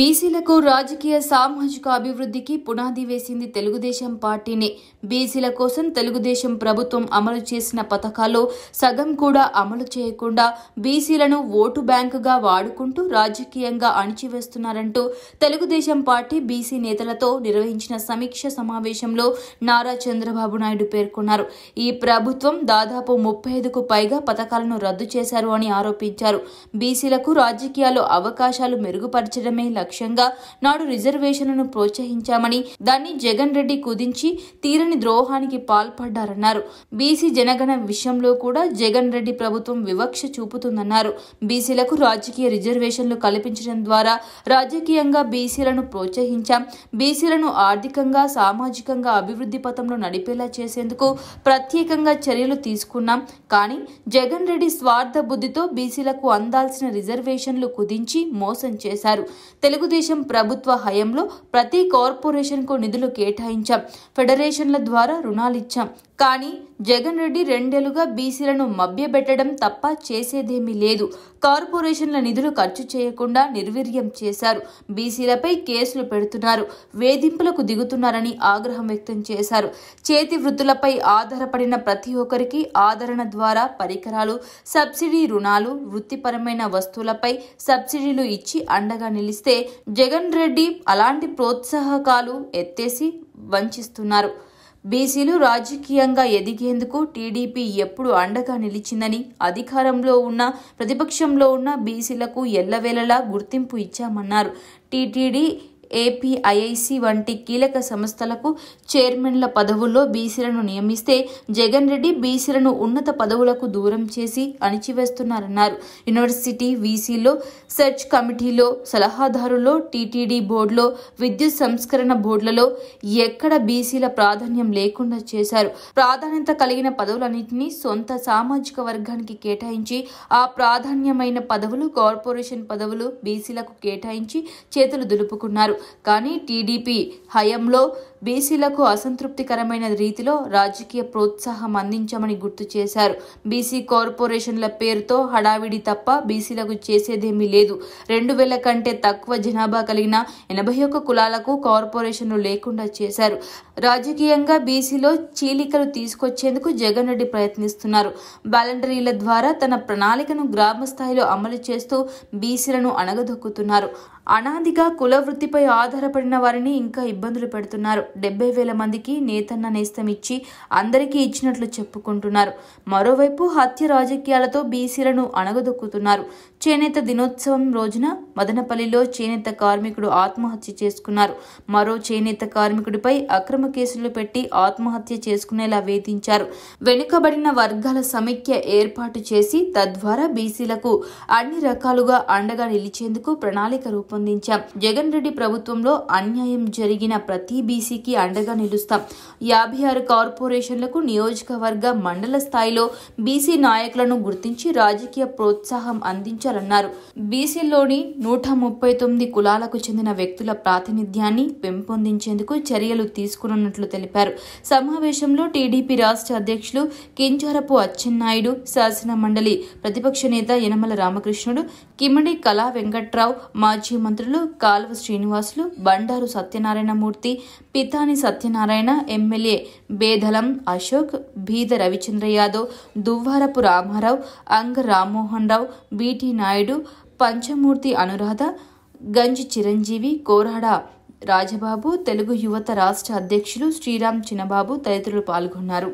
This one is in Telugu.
బీసీలకు రాజకీయ సామాజిక అభివృద్ధికి పునాది వేసింది తెలుగుదేశం పార్టీనే బీసీల కోసం తెలుగుదేశం ప్రభుత్వం అమలు చేసిన పథకాలు సగం కూడా అమలు చేయకుండా బీసీలను ఓటు బ్యాంకుగా వాడుకుంటూ రాజకీయంగా అణిచివేస్తున్నారంటూ తెలుగుదేశం పార్టీ బీసీ నేతలతో నిర్వహించిన సమీక్ష సమావేశంలో నారా చంద్రబాబు నాయుడు పేర్కొన్నారు ఈ ప్రభుత్వం దాదాపు ముప్పై ఐదుకు పైగా పథకాలను రద్దు చేశారు అని ఆరోపించారు బీసీలకు రాజకీయాల్లో అవకాశాలు మెరుగుపరచడమే లక్ష్యం లక్ష్యంగా నాడు రిజర్వేషన్లను ప్రోత్సహించామని దాన్ని జగన్ రెడ్డి కుదించి తీరని ద్రోహానికి పాల్పడ్డారన్నారు బీసీ జనగణ విషయంలో కూడా జగన్ రెడ్డి ప్రభుత్వం వివక్ష చూపుతుందన్నారు బీసీలకు రాజకీయ రిజర్వేషన్లు కల్పించడం ద్వారా రాజకీయంగా బీసీలను ప్రోత్సహించాం బీసీలను ఆర్థికంగా సామాజికంగా అభివృద్ధి పథంలో నడిపేలా చేసేందుకు ప్రత్యేకంగా చర్యలు తీసుకున్నాం కానీ జగన్ రెడ్డి స్వార్థ బుద్ధితో బీసీలకు అందాల్సిన రిజర్వేషన్లు కుదించి మోసం చేశారు తెలుగు తెలుగుదేశం ప్రభుత్వ హయంలో ప్రతి కార్పొరేషన్కు నిధులు కేటాయించాం ఫెడరేషన్ల ద్వారా రుణాలిచ్చాం కానీ జగన్ రెడ్డి రెండేళ్లుగా బీసీలను మభ్యపెట్టడం తప్ప చేసేదేమీ లేదు కార్పొరేషన్ల నిధులు ఖర్చు చేయకుండా నిర్వీర్యం చేశారు బీసీలపై కేసులు పెడుతున్నారు వేధింపులకు దిగుతున్నారని ఆగ్రహం వ్యక్తం చేశారు చేతి వృత్తులపై ఆధారపడిన ప్రతి ఒక్కరికి ఆదరణ ద్వారా పరికరాలు సబ్సిడీ రుణాలు వృత్తిపరమైన వస్తువులపై సబ్సిడీలు ఇచ్చి అండగా నిలిస్తే జగన్ రెడ్డి అలాంటి ప్రోత్సాహకాలు ఎత్తేసి వంచిస్తున్నారు బీసీలు రాజకీయంగా ఎదిగేందుకు టీడీపీ ఎప్పుడు అండగా నిలిచిందని అధికారంలో ఉన్న ప్రతిపక్షంలో ఉన్న బీసీలకు ఎల్లవేళలా గుర్తింపు ఇచ్చామన్నారు టీటీడీ ఏపీఐఐసి వంటి కీలక సంస్థలకు చైర్మన్ల పదవుల్లో బీసీలను నియమిస్తే జగన్ రెడ్డి బీసీలను ఉన్నత పదవులకు దూరం చేసి అణిచివేస్తున్నారన్నారు యూనివర్సిటీ వీసీలో సెర్చ్ కమిటీలో సలహాదారులో టీటీడీ బోర్డులో విద్యుత్ సంస్కరణ బోర్డులలో ఎక్కడ బీసీల ప్రాధాన్యం లేకుండా చేశారు ప్రాధాన్యత కలిగిన పదవులన్నింటినీ సొంత సామాజిక వర్గానికి కేటాయించి ఆ ప్రాధాన్యమైన పదవులు కార్పొరేషన్ పదవులు బీసీలకు కేటాయించి చేతులు దులుపుకున్నారు కానీ టీడీపీ హయంలో బీసీలకు అసంతృప్తికరమైన రీతిలో రాజకీయ ప్రోత్సాహం అందించామని గుర్తు చేశారు బీసీ కార్పొరేషన్ల పేరుతో హడావిడి తప్ప బీసీలకు చేసేదేమీ లేదు రెండు వేల కంటే తక్కువ జనాభా కలిగిన ఎనభై ఒక్క కులాలకు కార్పొరేషన్లు లేకుండా చేశారు రాజకీయంగా బీసీలో చీలికలు తీసుకొచ్చేందుకు జగన్ రెడ్డి ప్రయత్నిస్తున్నారు బ్యాలండరీల ద్వారా తన ప్రణాళికను గ్రామ స్థాయిలో అమలు చేస్తూ బీసీలను అణగదొక్కుతున్నారు అనాదిగా కుల వృత్తిపై ఆధారపడిన వారిని ఇంకా ఇబ్బందులు పెడుతున్నారు డెబ్బై వేల మందికి నేతన్న నేస్తం ఇచ్చి అందరికీ ఇచ్చినట్లు చెప్పుకుంటున్నారు మరోవైపు హత్య రాజకీయాలతో బీసీలను అణగదొక్కుతున్నారు చేనేత దినోత్సవం రోజున మదనపల్లిలో చేనేత కార్మికుడు ఆత్మహత్య చేసుకున్నారు మరో చేనేత కార్మికుడిపై అక్రమ కేసులు పెట్టి ఆత్మహత్య చేసుకునేలా వేధించారు వెనుకబడిన వర్గాల సమైక్య ఏర్పాటు చేసి తద్వారా బీసీలకు అన్ని రకాలుగా అండగా నిలిచేందుకు ప్రణాళిక రూపొందించాం జగన్ రెడ్డి ప్రభుత్వం ప్రభుత్వంలో అన్యాయం జరిగిన ప్రతి బీసీకి అండగా నిలుస్తాం యాభై ఆరు కార్పొరేషన్లకు నియోజకవర్గ మండల స్థాయిలో బీసీ నాయకులను గుర్తించి రాజకీయ ప్రోత్సాహం అందించాలన్నారు బీసీలోని నూట ముప్పై తొమ్మిది కులాలకు చెందిన వ్యక్తుల ప్రాతినిధ్యాన్ని పెంపొందించేందుకు చర్యలు తీసుకున్నట్లు తెలిపారు సమావేశంలో టీడీపీ రాష్ట్ర అధ్యక్షులు కించారపు అచ్చెన్నాయుడు శాసన మండలి ప్రతిపక్ష నేత యనమల రామకృష్ణుడు కిమ్మడి కళా వెంకట్రావు మాజీ మంత్రులు కాల్వ శ్రీనివాస్ దాసులు బండారు సత్యనారాయణమూర్తి పితాని సత్యనారాయణ ఎమ్మెల్యే బేదలం అశోక్ బీద రవిచంద్ర యాదవ్ దువ్వారపు రామారావు అంగ రామ్మోహన్ రావు బీటీ నాయుడు పంచమూర్తి అనురాధ గంజి చిరంజీవి కోరాడ రాజబాబు తెలుగు యువత రాష్ట్ర అధ్యక్షులు శ్రీరామ్ చిన్నబాబు తదితరులు పాల్గొన్నారు